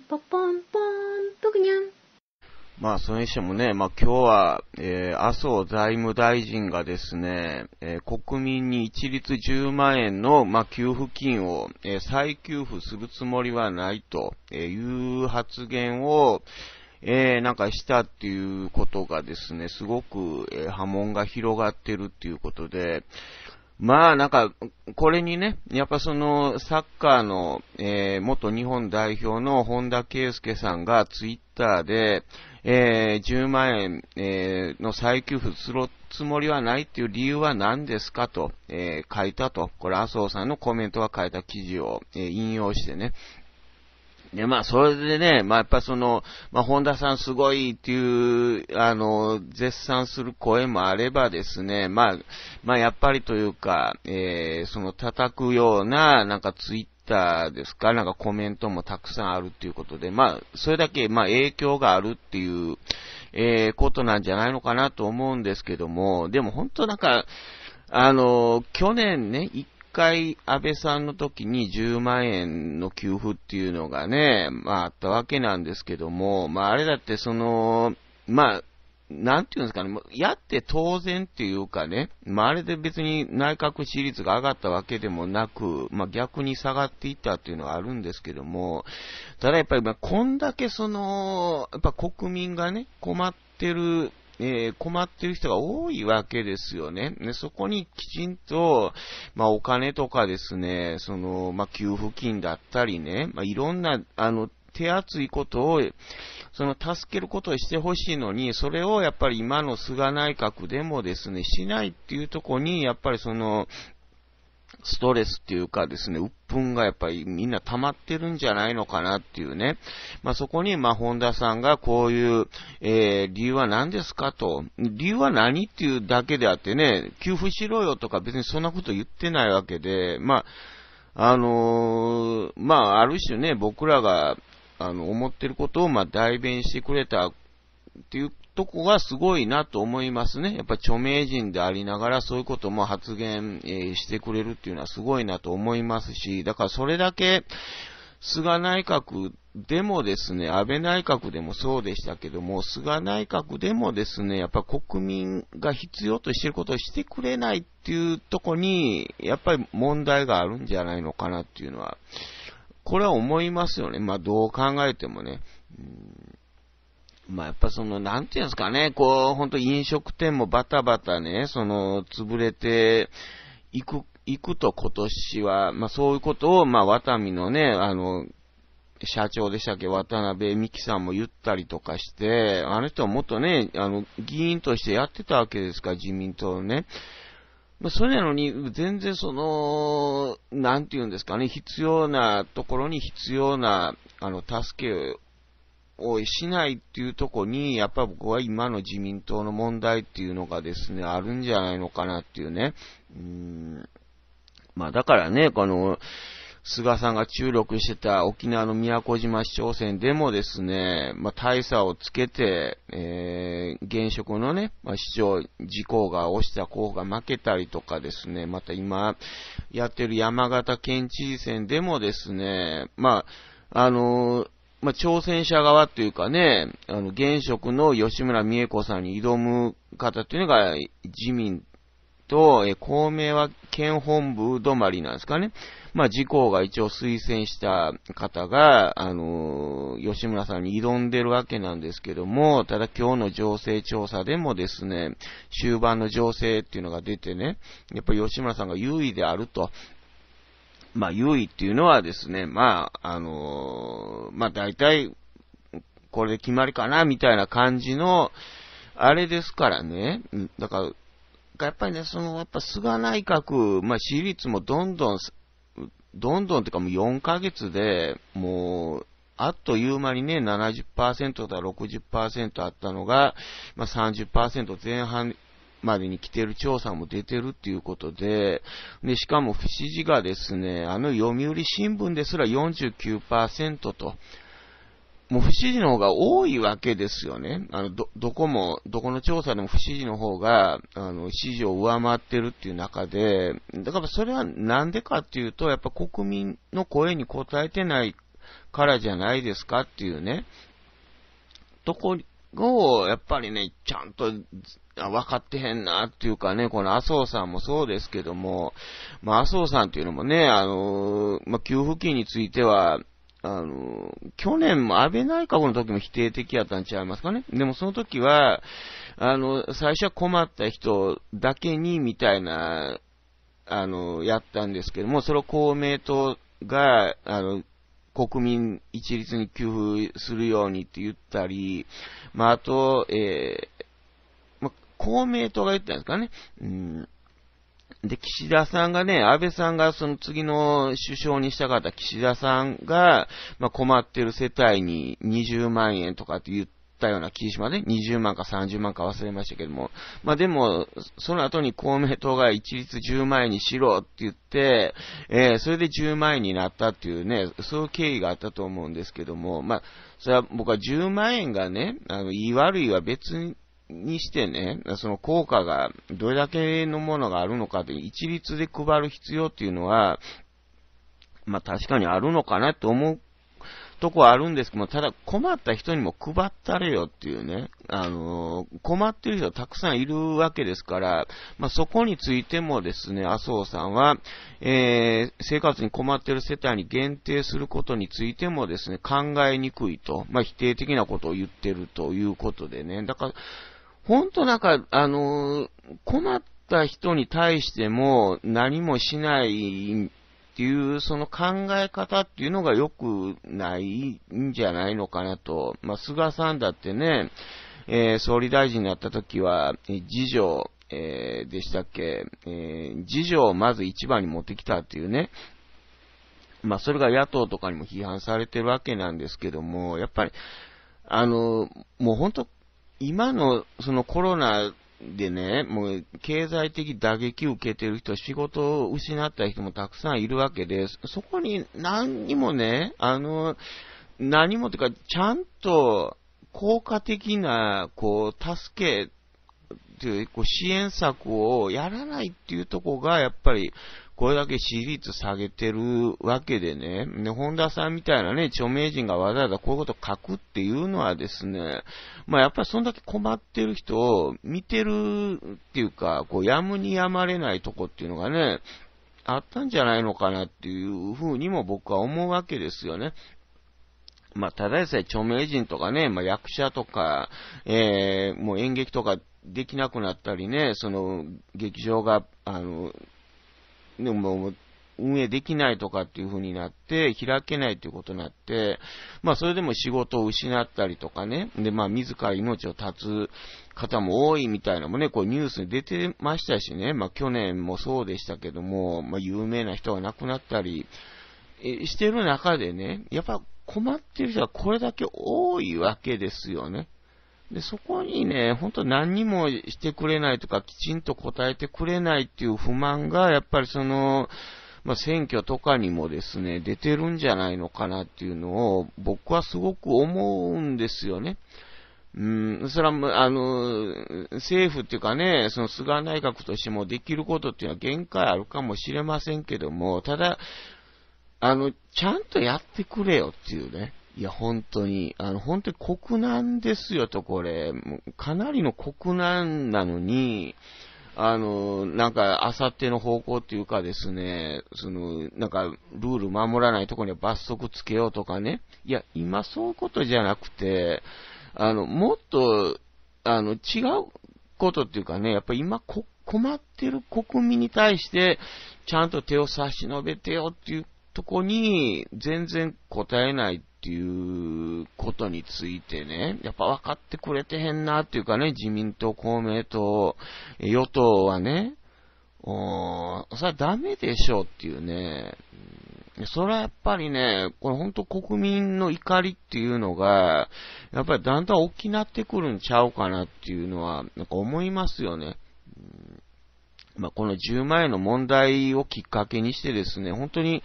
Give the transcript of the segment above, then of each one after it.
ポポンポンまあ、それにしてもね、まあ今日は、えー、麻生財務大臣がですね、えー、国民に一律10万円の、まあ、給付金を、えー、再給付するつもりはないという発言を、えー、なんかしたっていうことがですね、すごく、えー、波紋が広がってるっていうことで、まあなんか、これにね、やっぱそのサッカーの、えー、元日本代表の本田圭佑さんがツイッターで、えー、10万円、えー、の再給付するつもりはないっていう理由は何ですかと、え書いたと、これ麻生さんのコメントが書いた記事を、え引用してね、で、まあ、それでね、まあ、やっぱその、まあ、本田さんすごいっていう、あの、絶賛する声もあればですね、まあ、まあ、やっぱりというか、えー、その叩くような、なんかツイッターですか、なんかコメントもたくさんあるっていうことで、まあ、それだけ、まあ、影響があるっていう、えー、ことなんじゃないのかなと思うんですけども、でも本当なんか、あの、去年ね、一回安倍さんの時に10万円の給付っていうのがね、まああったわけなんですけども、まああれだってその、まあ、なんていうんですかね、やって当然っていうかね、まあ、あれで別に内閣支持率が上がったわけでもなく、まあ、逆に下がっていったっていうのはあるんですけども、ただやっぱり、まこんだけその、やっぱ国民がね、困ってるえー、困ってる人が多いわけですよね。ねそこにきちんと、まあ、お金とかですね、その、まあ、給付金だったりね、まあ、いろんな、あの、手厚いことを、その助けることをしてほしいのに、それをやっぱり今の菅内閣でもですね、しないっていうとこに、やっぱりその、ストレスっていうかですね、鬱憤がやっぱりみんな溜まってるんじゃないのかなっていうね。まあ、そこに、ま本田さんがこういう、えー、理由は何ですかと。理由は何っていうだけであってね、給付しろよとか別にそんなこと言ってないわけで、まあ、あのー、まあ、ある種ね、僕らが、あの、思ってることを、ま代弁してくれたっていうとこがすごいなと思いますね。やっぱ著名人でありながらそういうことも発言、えしてくれるっていうのはすごいなと思いますし、だからそれだけ菅内閣でもですね、安倍内閣でもそうでしたけども、菅内閣でもですね、やっぱ国民が必要としてることをしてくれないっていうとこに、やっぱり問題があるんじゃないのかなっていうのは、これは思いますよね。まあどう考えてもね。うんまあ、やっぱその、なんていうんですかね、こう、本当飲食店もバタバタね、その、潰れていく、いくと今年は、まあそういうことを、まあ、ワタミのね、あの、社長でしたっけ、渡辺美樹さんも言ったりとかして、あの人はもっとね、あの、議員としてやってたわけですか自民党ね。まあ、それなのに、全然その、なんていうんですかね、必要なところに必要な、あの、助けをしないっていうとこに、やっぱ僕は今の自民党の問題っていうのがですね、あるんじゃないのかなっていうね。うん。まあだからね、この、菅さんが注力してた沖縄の宮古島市長選でもですね、まあ、大差をつけて、えー、現職のね、まあ、市長、事項が押した候補が負けたりとかですね、また今やってる山形県知事選でもですね、まあ、あのーまあ、挑戦者側というかね、あの、現職の吉村美恵子さんに挑む方っていうのが、自民と、え、公明は県本部止まりなんですかね。まあ、自公が一応推薦した方が、あのー、吉村さんに挑んでるわけなんですけども、ただ今日の情勢調査でもですね、終盤の情勢っていうのが出てね、やっぱり吉村さんが優位であるとまあ、優位っていうのはですね、まあ、あのー、まあ、大体、これで決まりかな、みたいな感じの、あれですからね。だから、やっぱりね、その、やっぱ菅内閣、まあ、支持率もどんどん、どんどんっていうかもう4ヶ月で、もう、あっという間にね、70%だ60%あったのが、まあ、30%前半までに来てる調査も出てるっていうことで、で、しかも不支持がですね、あの読売新聞ですら49%と、もう不支持の方が多いわけですよね。あの、ど、どこも、どこの調査でも不支持の方が、あの、支持を上回ってるっていう中で、だからそれはなんでかっていうと、やっぱ国民の声に応えてないからじゃないですかっていうね、とこを、やっぱりね、ちゃんと、分かってへんなっていうかね、この麻生さんもそうですけども、まあ、麻生さんっていうのもね、あの、まあ、給付金については、あの、去年も安倍内閣の時も否定的やったんちゃいますかね。でもその時は、あの、最初は困った人だけにみたいな、あの、やったんですけども、それを公明党が、あの、国民一律に給付するようにって言ったり、まあ、あと、えー、まあ、公明党が言ったんですかね。うんで、岸田さんがね、安倍さんがその次の首相にしたかった岸田さんが、まあ、困ってる世帯に20万円とかって言ってったような霧島ね、20万か30万か忘れましたけども、まあでも、その後に公明党が一律10万円にしろって言って、えー、それで10万円になったっていうね、そういう経緯があったと思うんですけども、まあ、それは僕は10万円がね、あの、言い悪いは別に、にしてね、その効果がどれだけのものがあるのかっ一律で配る必要っていうのは、まあ確かにあるのかなと思うとこあるんですけども、ただ困った人にも配ったれよっていうね、あのー、困ってる人たくさんいるわけですから、まあ、そこについてもですね、麻生さんは、えー、生活に困ってる世帯に限定することについてもですね、考えにくいと、まあ、否定的なことを言ってるということでね、だから、本当なんか、あのー、困った人に対しても何もしないっていう、その考え方っていうのが良くないんじゃないのかなと。まあ、菅さんだってね、えー、総理大臣になった時は、え次女、えー、でしたっけ、えー、次女をまず一番に持ってきたっていうね、まあ、それが野党とかにも批判されてるわけなんですけども、やっぱり、あの、もう本当、今のそのコロナでね、もう経済的打撃を受けてる人、仕事を失った人もたくさんいるわけで、そこに何にもね、あの、何もというか、ちゃんと効果的な、こう、助けっていう、こう支援策をやらないっていうとこが、やっぱり、これだけ支持率下げてるわけでね、で、本田さんみたいなね、著名人がわざわざこういうこと書くっていうのはですね、まあやっぱりそんだけ困ってる人を見てるっていうか、こう、やむにやまれないとこっていうのがね、あったんじゃないのかなっていうふうにも僕は思うわけですよね。まあ、ただでさえ著名人とかね、まあ、役者とか、ええー、もう演劇とかできなくなったりね、その劇場が、あの、でも運営できないとかっていう風になって、開けないということになって、まあそれでも仕事を失ったりとかね、でまあ自ら命を絶つ方も多いみたいなもね、こうニュースに出てましたしね、まあ去年もそうでしたけども、まあ有名な人が亡くなったりしてる中でね、やっぱ困ってる人はこれだけ多いわけですよね。で、そこにね、ほんと何にもしてくれないとか、きちんと答えてくれないっていう不満が、やっぱりその、まあ、選挙とかにもですね、出てるんじゃないのかなっていうのを、僕はすごく思うんですよね。うん、それは、あの、政府っていうかね、その菅内閣としてもできることっていうのは限界あるかもしれませんけども、ただ、あの、ちゃんとやってくれよっていうね。いや、本当に、あの、本当に国難ですよと、これ。かなりの国難なのに、あの、なんか、あさっての方向っていうかですね、その、なんか、ルール守らないとこには罰則つけようとかね。いや、今そういうことじゃなくて、あの、もっと、あの、違うことっていうかね、やっぱり今こ、困ってる国民に対して、ちゃんと手を差し伸べてよっていうとこに、全然答えないっていうことについてね、やっぱ分かってくれてへんなっていうかね、自民党、公明党、与党はね、おそれはダメでしょうっていうね、それはやっぱりね、これ本当国民の怒りっていうのが、やっぱりだんだん大きなってくるんちゃうかなっていうのは、なんか思いますよね。まあ、この10万円の問題をきっかけにしてですね、本当に、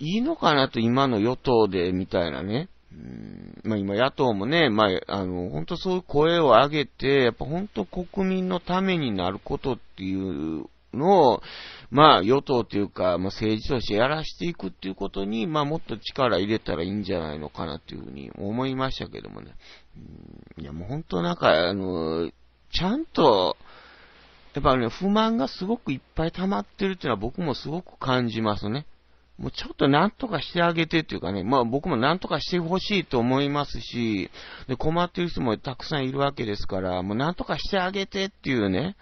いいのかなと、今の与党で、みたいなね。うんまあ、今、野党もね、まあ、あの、本当そういう声を上げて、やっぱ本当国民のためになることっていうのを、まあ、与党というか、まあ、政治としてやらしていくっていうことに、まあ、もっと力入れたらいいんじゃないのかなというふうに思いましたけどもね。うん、いや、もう本当なんか、あの、ちゃんと、やっぱね、不満がすごくいっぱい溜まってるっていうのは僕もすごく感じますね。もうちょっとなんとかしてあげてっていうかね、まあ僕もなんとかしてほしいと思いますし、で困ってる人もたくさんいるわけですから、もうなんとかしてあげてっていうね、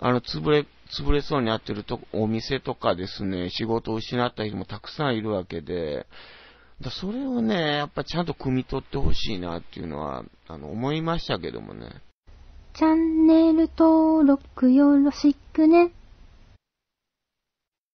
あの、潰れ、潰れそうになってると、お店とかですね、仕事を失った人もたくさんいるわけで、だそれをね、やっぱちゃんと汲み取ってほしいなっていうのは、あの、思いましたけどもね。チャンネル登録よろしくね。